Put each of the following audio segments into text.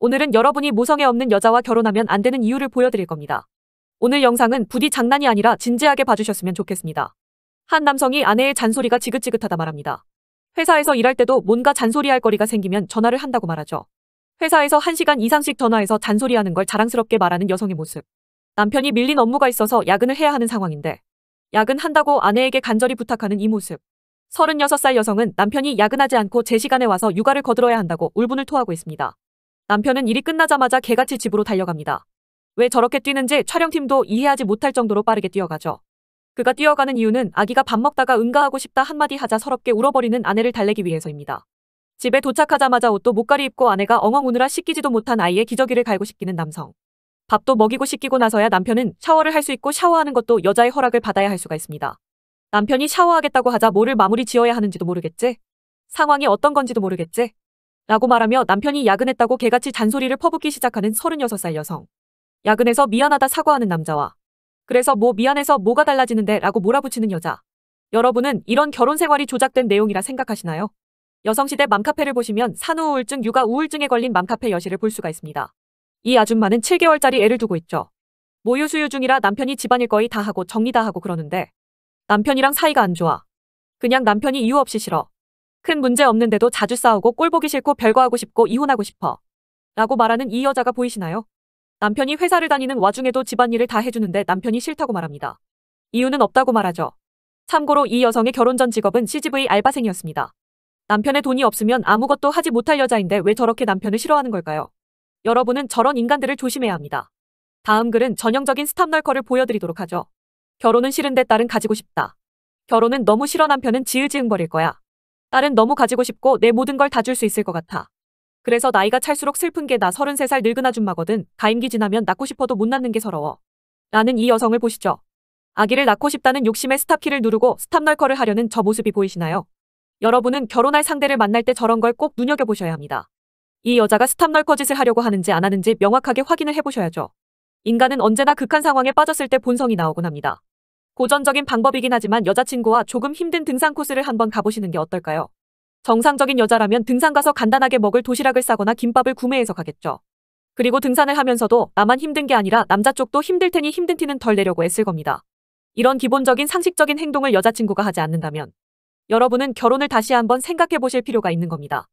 오늘은 여러분이 모성애 없는 여자와 결혼하면 안 되는 이유를 보여드릴 겁니다. 오늘 영상은 부디 장난이 아니라 진지하게 봐주셨으면 좋겠습니다. 한 남성이 아내의 잔소리가 지긋지긋하다 말합니다. 회사에서 일할 때도 뭔가 잔소리할 거리가 생기면 전화를 한다고 말하죠. 회사에서 1시간 이상씩 전화해서 잔소리하는 걸 자랑스럽게 말하는 여성의 모습. 남편이 밀린 업무가 있어서 야근을 해야 하는 상황인데 야근한다고 아내에게 간절히 부탁하는 이 모습. 36살 여성은 남편이 야근하지 않고 제 시간에 와서 육아를 거들어야 한다고 울분을 토하고 있습니다. 남편은 일이 끝나자마자 개같이 집으로 달려갑니다. 왜 저렇게 뛰는지 촬영팀도 이해하지 못할 정도로 빠르게 뛰어가죠. 그가 뛰어가는 이유는 아기가 밥 먹다가 응가하고 싶다 한마디 하자 서럽게 울어버리는 아내를 달래기 위해서입니다. 집에 도착하자마자 옷도 못가리 입고 아내가 엉엉 우느라 씻기지도 못한 아이의 기저귀를 갈고 씻기는 남성. 밥도 먹이고 씻기고 나서야 남편은 샤워를 할 수 있고 샤워하는 것도 여자의 허락을 받아야 할 수가 있습니다. 남편이 샤워하겠다고 하자 뭐를 마무리 지어야 하는지도 모르겠지? 상황이 어떤 건지도 모르겠지? 라고 말하며 남편이 야근했다고 개같이 잔소리를 퍼붓기 시작하는 36살 여성. 야근해서 미안하다 사과하는 남자와 그래서 뭐 미안해서 뭐가 달라지는데 라고 몰아붙이는 여자. 여러분은 이런 결혼 생활이 조작된 내용이라 생각하시나요? 여성시대 맘카페를 보시면 산후우울증, 육아 우울증에 걸린 맘카페 여시을볼 수가 있습니다. 이 아줌마는 7개월짜리 애를 두고 있죠. 모유 수유 중이라 남편이 집안일 거의 다 하고 정리 다 하고 그러는데 남편이랑 사이가 안 좋아. 그냥 남편이 이유 없이 싫어. 큰 문제 없는데도 자주 싸우고 꼴 보기 싫고 별거하고 싶고 이혼하고 싶어. 라고 말하는 이 여자가 보이시나요? 남편이 회사를 다니는 와중에도 집안일을 다 해주는데 남편이 싫다고 말합니다. 이유는 없다고 말하죠. 참고로 이 여성의 결혼 전 직업은 CGV 알바생이었습니다. 남편의 돈이 없으면 아무것도 하지 못할 여자인데 왜 저렇게 남편을 싫어하는 걸까요? 여러분은 저런 인간들을 조심해야 합니다. 다음 글은 전형적인 스탑널커를 보여드리도록 하죠. 결혼은 싫은데 딸은 가지고 싶다. 결혼은 너무 싫어 남편은 지읒지응버릴 거야. 딸은 너무 가지고 싶고 내 모든 걸 다 줄 수 있을 것 같아. 그래서 나이가 찰수록 슬픈 게 나 33살 늙은 아줌마거든. 가임기 지나면 낳고 싶어도 못 낳는 게 서러워. 라는 이 여성을 보시죠. 아기를 낳고 싶다는 욕심에 스탑키를 누르고 스탑널커를 하려는 저 모습이 보이시나요? 여러분은 결혼할 상대를 만날 때 저런 걸 꼭 눈여겨보셔야 합니다. 이 여자가 스탑널커 짓을 하려고 하는지 안 하는지 명확하게 확인을 해보셔야죠. 인간은 언제나 극한 상황에 빠졌을 때 본성이 나오곤 합니다. 고전적인 방법이긴 하지만 여자친구와 조금 힘든 등산 코스를 한번 가보시는 게 어떨까요? 정상적인 여자라면 등산 가서 간단하게 먹을 도시락을 싸거나 김밥을 구매해서 가겠죠. 그리고 등산을 하면서도 나만 힘든 게 아니라 남자 쪽도 힘들 테니 힘든 티는 덜 내려고 애쓸 겁니다. 이런 기본적인 상식적인 행동을 여자친구가 하지 않는다면 여러분은 결혼을 다시 한번 생각해 보실 필요가 있는 겁니다.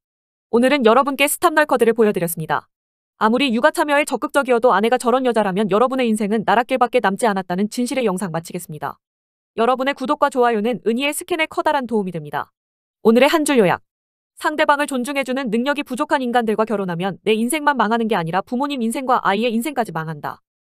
오늘은 여러분께 스탑널 커드를 보여드렸습니다. 아무리 육아 참여에 적극적이어도 아내가 저런 여자라면 여러분의 인생은 나락길밖에 남지 않았다는 진실의 영상 마치겠습니다. 여러분의 구독과 좋아요는 은희의 스캔에 커다란 도움이 됩니다. 오늘의 한 줄 요약. 상대방을 존중해주는 능력이 부족한 인간들과 결혼하면 내 인생만 망하는 게 아니라 부모님 인생과 아이의 인생까지 망한다.